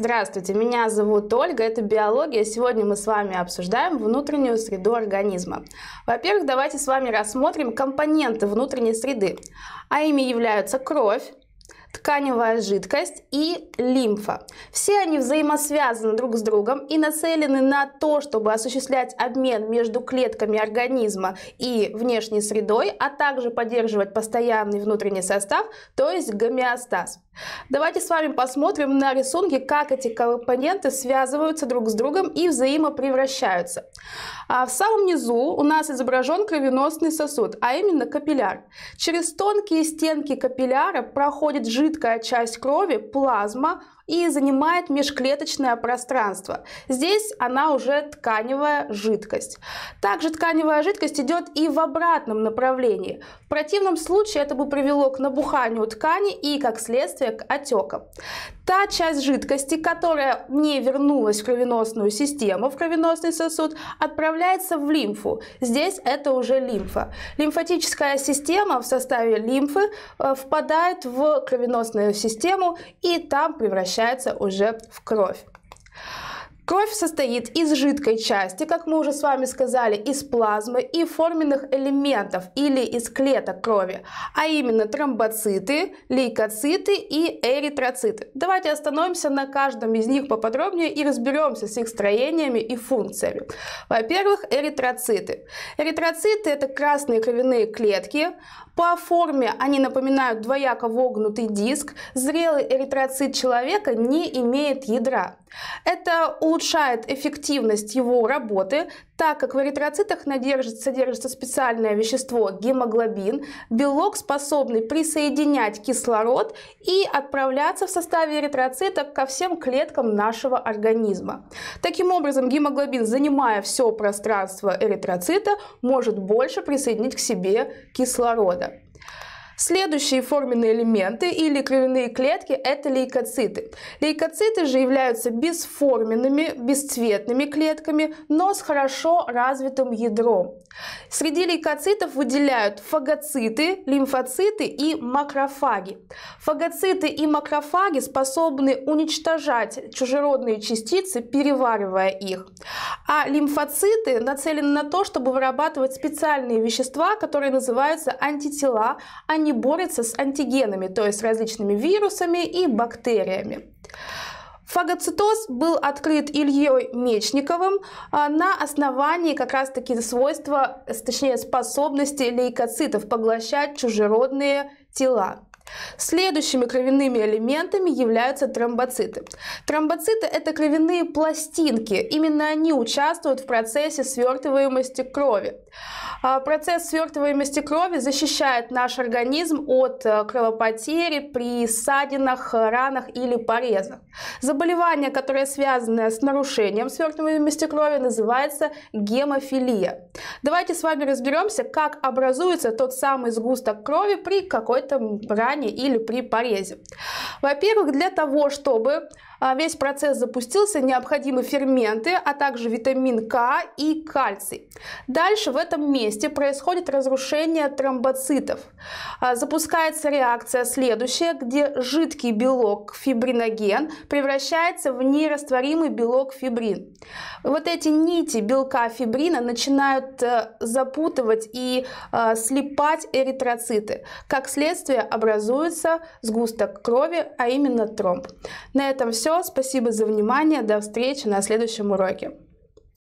Здравствуйте, меня зовут Ольга, это биология. Сегодня мы с вами обсуждаем внутреннюю среду организма. Во-первых, давайте с вами рассмотрим компоненты внутренней среды, а ими являются кровь, тканевая жидкость и лимфа. Все они взаимосвязаны друг с другом и нацелены на то, чтобы осуществлять обмен между клетками организма и внешней средой, а также поддерживать постоянный внутренний состав, то есть гомеостаз. Давайте с вами посмотрим на рисунки, как эти компоненты связываются друг с другом и взаимопревращаются. А в самом низу у нас изображен кровеносный сосуд, а именно капилляр. Через тонкие стенки капилляра проходит жидкость, жидкая часть крови, плазма, и занимает межклеточное пространство. Здесь она уже тканевая жидкость. Также тканевая жидкость идет и в обратном направлении. В противном случае это бы привело к набуханию ткани и, как следствие, к отекам та часть жидкости, которая не вернулась в кровеносную систему, в кровеносный сосуд, отправляется в лимфу. Здесь это уже лимфа. Лимфатическая система в составе лимфы э, впадает в кровеносную систему и там превращается уже в кровь. Кровь состоит из жидкой части, как мы уже с вами сказали, из плазмы и форменных элементов или из клеток крови, а именно тромбоциты, лейкоциты и эритроциты. Давайте остановимся на каждом из них поподробнее и разберемся с их строениями и функциями. Во-первых, эритроциты. Эритроциты – это красные кровяные клетки. По форме они напоминают двояко вогнутый диск. Зрелый эритроцит человека не имеет ядра. Это улучшает эффективность его работы, так как в эритроцитах содержится специальное вещество гемоглобин, белок, способный присоединять кислород и отправляться в составе эритроцита ко всем клеткам нашего организма. Таким образом, гемоглобин, занимая все пространство эритроцита, может больше присоединить к себе кислорода. Следующие форменные элементы или кровяные клетки – это лейкоциты. Лейкоциты же являются бесформенными, бесцветными клетками, но с хорошо развитым ядром. Среди лейкоцитов выделяют фагоциты, лимфоциты и макрофаги. Фагоциты и макрофаги способны уничтожать чужеродные частицы, переваривая их. А лимфоциты нацелены на то, чтобы вырабатывать специальные вещества, которые называются антитела, они они борются с антигенами, то есть различными вирусами и бактериями. Фагоцитоз был открыт Ильей Мечниковым а, на основании как раз-таки свойства, точнее способности лейкоцитов поглощать чужеродные тела. Следующими кровяными элементами являются тромбоциты. Тромбоциты – это кровяные пластинки. Именно они участвуют в процессе свертываемости крови. А, процесс свертываемости крови защищает наш организм от э, кровопотери при ссадинах, э, ранах или порезах. Заболевание, которое связано с нарушением свертываемости крови, называется гемофилия. Давайте с вами разберемся, как образуется тот самый сгусток крови при какой-то ране или при порезе. Во-первых, для того, чтобы а, весь процесс запустился, необходимы ферменты, а также витамин К и кальций. Дальше в этом месте происходит разрушение тромбоцитов. А, запускается реакция следующая, где жидкий белок фибриноген превращается в нерастворимый белок фибрин. Вот эти нити белка фибрина начинают э, запутывать и э, слипать эритроциты. Как следствие образуется сгусток крови, а именно тромб. На этом все все. Спасибо за внимание. До встречи на следующем уроке.